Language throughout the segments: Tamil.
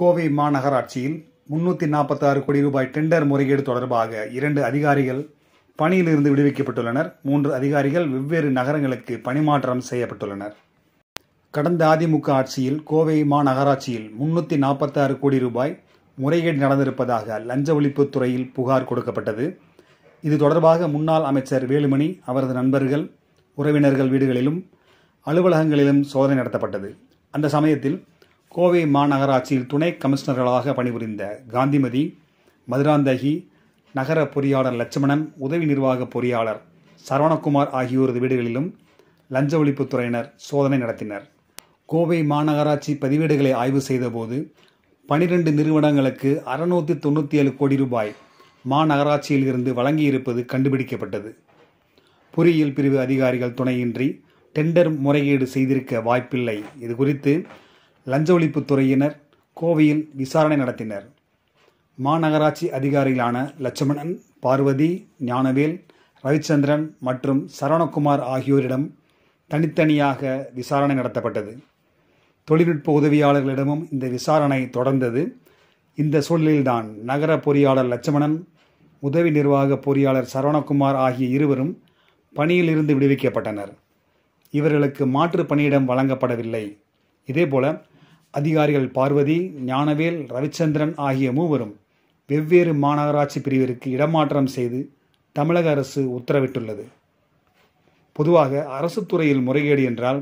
கோவை மாநகராட்சியில் முன்னூற்றி நாற்பத்தாறு கோடி ரூபாய் டெண்டர் முறைகேடு தொடர்பாக இரண்டு அதிகாரிகள் பணியிலிருந்து விடுவிக்கப்பட்டுள்ளனர் மூன்று அதிகாரிகள் வெவ்வேறு நகரங்களுக்கு பணிமாற்றம் செய்யப்பட்டுள்ளனர் கடந்த அதிமுக ஆட்சியில் கோவை மாநகராட்சியில் முன்னூற்றி நாற்பத்தாறு கோடி ரூபாய் முறைகேடு நடந்திருப்பதாக லஞ்ச ஒழிப்புத்துறையில் புகார் கொடுக்கப்பட்டது இது தொடர்பாக முன்னாள் அமைச்சர் வேலுமணி அவரது நண்பர்கள் உறவினர்கள் வீடுகளிலும் அலுவலகங்களிலும் சோதனை நடத்தப்பட்டது அந்த சமயத்தில் கோவை மாநகராட்சியில் துணை கமிஷனர்களாக பணிபுரிந்த காந்திமதி மதுராந்தகி நகர பொறியாளர் லட்சுமணன் உதவி நிர்வாக பொறியாளர் சரவணகுமார் ஆகியோரது வீடுகளிலும் லஞ்ச ஒழிப்புத்துறையினர் சோதனை நடத்தினர் கோவை மாநகராட்சி பதிவேடுகளை ஆய்வு செய்தபோது பனிரெண்டு நிறுவனங்களுக்கு அறுநூற்றி தொண்ணூற்றி ஏழு கோடி ரூபாய் மாநகராட்சியில் இருந்து வழங்கியிருப்பது கண்டுபிடிக்கப்பட்டது பொறியியல் பிரிவு அதிகாரிகள் துணையின்றி டெண்டர் முறையீடு செய்திருக்க வாய்ப்பில்லை இது குறித்து லஞ்ச ஒழிப்புத்துறையினர் கோவையில் விசாரணை நடத்தினர் மாநகராட்சி அதிகாரிகளான லட்சுமணன் பார்வதி ஞானவேல் ரவிச்சந்திரன் மற்றும் சரவணகுமார் ஆகியோரிடம் தனித்தனியாக விசாரணை நடத்தப்பட்டது தொழில்நுட்ப உதவியாளர்களிடமும் இந்த விசாரணை தொடர்ந்தது இந்த சூழலில்தான் நகர பொறியாளர் லட்சுமணன் உதவி நிர்வாக பொறியாளர் சரவணகுமார் ஆகிய இருவரும் பணியிலிருந்து விடுவிக்கப்பட்டனர் இவர்களுக்கு மாற்று பணியிடம் வழங்கப்படவில்லை இதேபோல அதிகாரிகள் பார்வதி ஞானவேல் ரவிச்சந்திரன் ஆகிய மூவரும் வெவ்வேறு மாநகராட்சி பிரிவிற்கு இடமாற்றம் செய்து தமிழக அரசு உத்தரவிட்டுள்ளது பொதுவாக அரசு துறையில் முறைகேடு என்றால்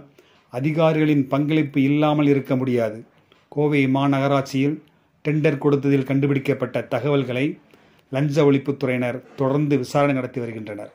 அதிகாரிகளின் பங்களிப்பு இல்லாமல் இருக்க முடியாது கோவை மாநகராட்சியில் டெண்டர் கொடுத்ததில் கண்டுபிடிக்கப்பட்ட தகவல்களை லஞ்ச ஒழிப்புத்துறையினர் தொடர்ந்து விசாரணை நடத்தி வருகின்றனர்